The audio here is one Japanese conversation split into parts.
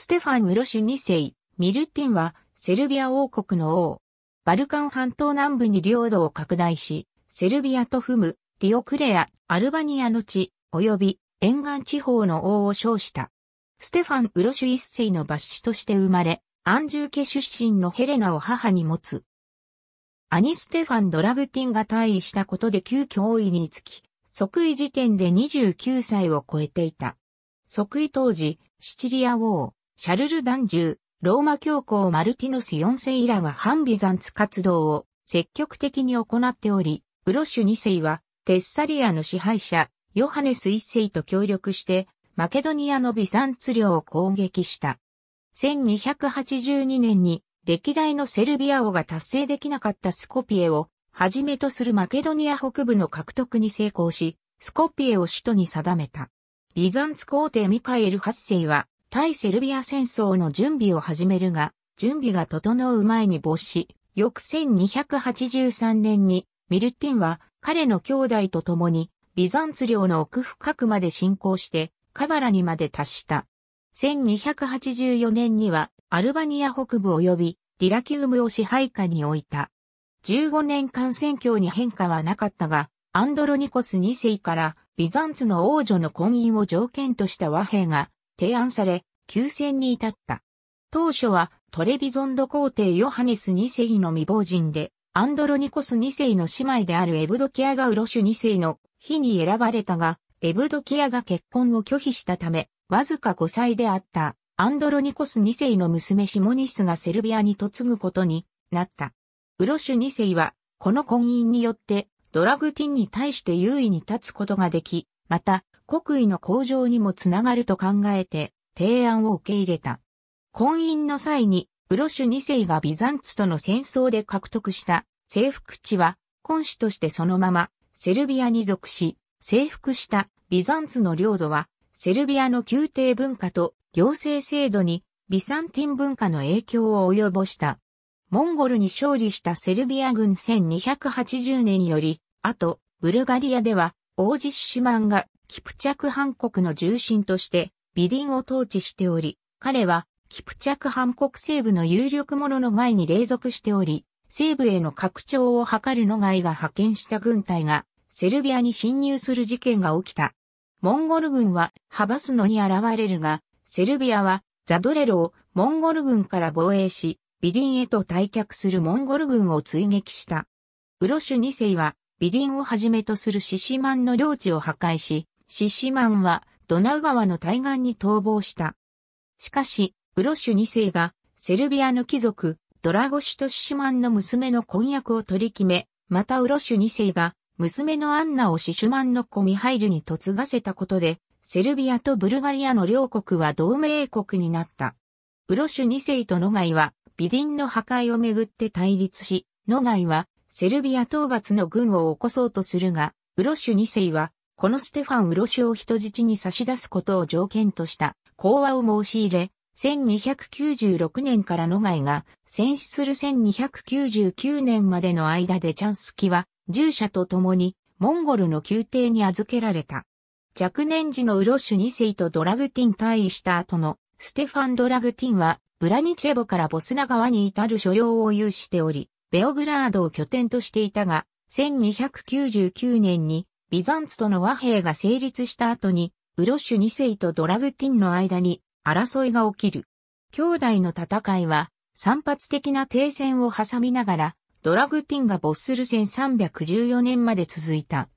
ステファン・ウロシュ2世、ミルティンは、セルビア王国の王。バルカン半島南部に領土を拡大し、セルビアとフム、ディオクレア、アルバニアの地、及び沿岸地方の王を称した。ステファン・ウロシュ一世の抜子として生まれ、アンジュー家出身のヘレナを母に持つ。兄ステファン・ドラグティンが退位したことで急遽王位につき、即位時点で29歳を超えていた。即位当時、シチリア王、シャルル・ダンジュー、ローマ教皇マルティノス4世以来は反ビザンツ活動を積極的に行っており、ウロシュ2世はテッサリアの支配者、ヨハネス1世と協力して、マケドニアのビザンツ領を攻撃した。1282年に歴代のセルビア王が達成できなかったスコピエをはじめとするマケドニア北部の獲得に成功し、スコピエを首都に定めた。ビザンツ皇帝ミカエル8世は対セルビア戦争の準備を始めるが、準備が整う前に没し、翌1283年にミルティンは彼の兄弟と共にビザンツ領の奥深くまで侵攻してカバラにまで達した。1284年にはアルバニア北部及びディラキウムを支配下に置いた。15年間戦況に変化はなかったが、アンドロニコス2世からビザンツの王女の婚姻を条件とした和平が提案され、休戦に至った。当初はトレビゾンド皇帝ヨハネス2世の未亡人で、アンドロニコス2世の姉妹であるエブドキアがウロシュ2世の日に選ばれたが、エブドキアが結婚を拒否したため、わずか5歳であったアンドロニコス2世の娘シモニスがセルビアに嫁ぐことになった。ウロシュ2世は、この婚姻によってドラグティンに対して優位に立つことができ、また、国威の向上にもつながると考えて提案を受け入れた。婚姻の際に、ウロシュ2世がビザンツとの戦争で獲得した征服地は、婚子としてそのままセルビアに属し、征服したビザンツの領土は、セルビアの宮廷文化と行政制度にビサンティン文化の影響を及ぼした。モンゴルに勝利したセルビア軍1280年より、あと、ブルガリアでは王子シュマンがキプチャクハン国の重臣としてビディンを統治しており、彼はキプチャクハン国西部の有力者の外に隷属しており、西部への拡張を図るのがいが派遣した軍隊がセルビアに侵入する事件が起きた。モンゴル軍はバスのに現れるが、セルビアはザドレロをモンゴル軍から防衛し、ビディンへと退却するモンゴル軍を追撃した。ウロシュ2世はビディンをはじめとするシシマンの領地を破壊し、シシマンはドナウ川の対岸に逃亡した。しかし、グロッシュ2世がセルビアの貴族、ドラゴシュとシシマンの娘の婚約を取り決め、またウロッシュ2世が娘のアンナをシシュマンの子ミハイルに嫁がせたことで、セルビアとブルガリアの両国は同盟国になった。ウロシュ2世とノガイは、ビディンの破壊をめぐって対立し、ノガイはセルビア討伐の軍を起こそうとするが、ウロシュ2世は、このステファン・ウロシュを人質に差し出すことを条件とした講和を申し入れ、1296年から野外が戦死する1299年までの間でチャンスキは従者と共にモンゴルの宮廷に預けられた。若年時のウロシュ2世とドラグティン退位した後のステファン・ドラグティンはブラニチェボからボスナ川に至る所要を有しており、ベオグラードを拠点としていたが、1299年にビザンツとの和平が成立した後に、ウロッシュ2世とドラグティンの間に争いが起きる。兄弟の戦いは散発的な停戦を挟みながら、ドラグティンが没する1314年まで続いた。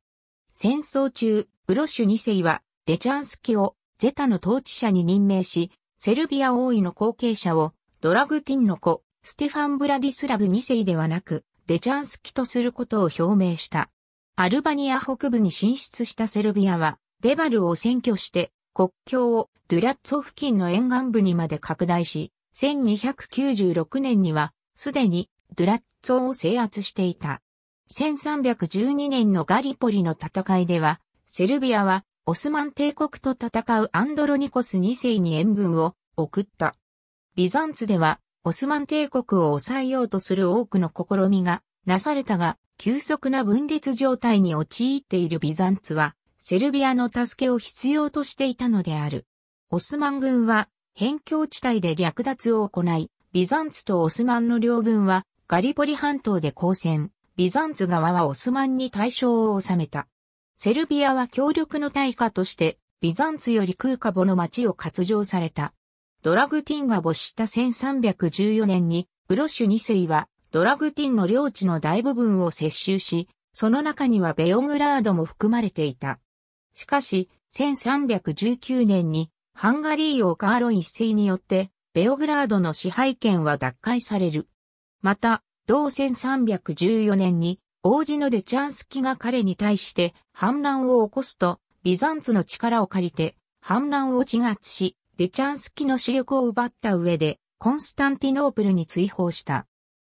戦争中、ウロッシュ2世はデチャンスキをゼタの統治者に任命し、セルビア王位の後継者をドラグティンの子、ステファン・ブラディスラブ2世ではなく、デチャンスキとすることを表明した。アルバニア北部に進出したセルビアは、デバルを占拠して、国境をドゥラッツォ付近の沿岸部にまで拡大し、1296年には、すでにドゥラッツォを制圧していた。1312年のガリポリの戦いでは、セルビアはオスマン帝国と戦うアンドロニコス2世に援軍を送った。ビザンツではオスマン帝国を抑えようとする多くの試みがなされたが、急速な分裂状態に陥っているビザンツは、セルビアの助けを必要としていたのである。オスマン軍は、辺境地帯で略奪を行い、ビザンツとオスマンの両軍は、ガリポリ半島で交戦、ビザンツ側はオスマンに対象を収めた。セルビアは協力の対価として、ビザンツより空カボの町を割譲された。ドラグティンが没した1314年に、グロッシュ2世は、ドラグティンの領地の大部分を接収し、その中にはベオグラードも含まれていた。しかし、1319年に、ハンガリー王カーロン一世によって、ベオグラードの支配権は奪回される。また、同1314年に、王子のデチャンスキが彼に対して反乱を起こすと、ビザンツの力を借りて、反乱を鎮圧し、デチャンスキの主力を奪った上で、コンスタンティノープルに追放した。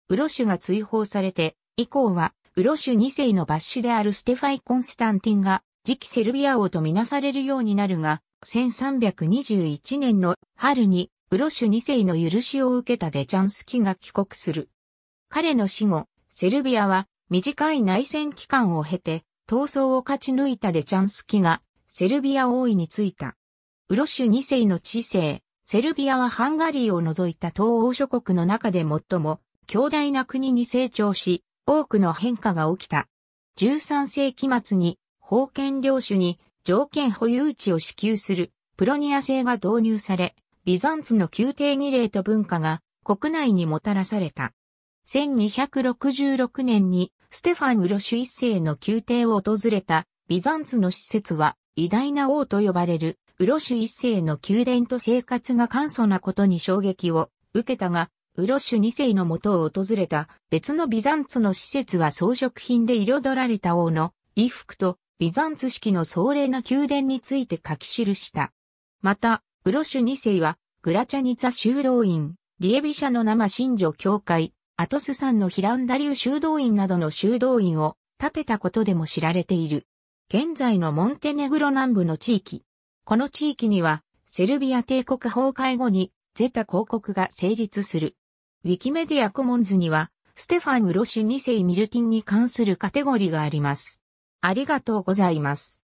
ウロシュが追放されて、以降は、ウロシュ2世の抜子であるステファイ・コンスタンティンが、次期セルビア王とみなされるようになるが、1321年の春に、ウロシュ2世の許しを受けたデチャンスキが帰国する。彼の死後、セルビアは短い内戦期間を経て、闘争を勝ち抜いたデチャンスキがセルビア王位についた。ウロシュ2世の治世、セルビアはハンガリーを除いた東欧諸国の中で最も強大な国に成長し、多くの変化が起きた。13世紀末に、封建領主に条件保有地を支給するプロニア制が導入され、ビザンツの宮廷儀礼と文化が国内にもたらされた。1266年にステファン・ウロシュ一世の宮廷を訪れたビザンツの施設は偉大な王と呼ばれるウロシュ一世の宮殿と生活が簡素なことに衝撃を受けたが、ウロシュ二世の元を訪れた別のビザンツの施設は装飾品で彩られた王の衣服とビザンツ式の壮麗な宮殿について書き記した。また、ウロシュ二世はグラチャニツァ修道院、リエビシャの生神女教会、アトス山のヒランダ流修道院などの修道院を建てたことでも知られている。現在のモンテネグロ南部の地域、この地域には、セルビア帝国崩壊後に、ゼタ公国が成立する。ウィキメディアコモンズには、ステファン・ウロシュ2世ミルティンに関するカテゴリーがあります。ありがとうございます。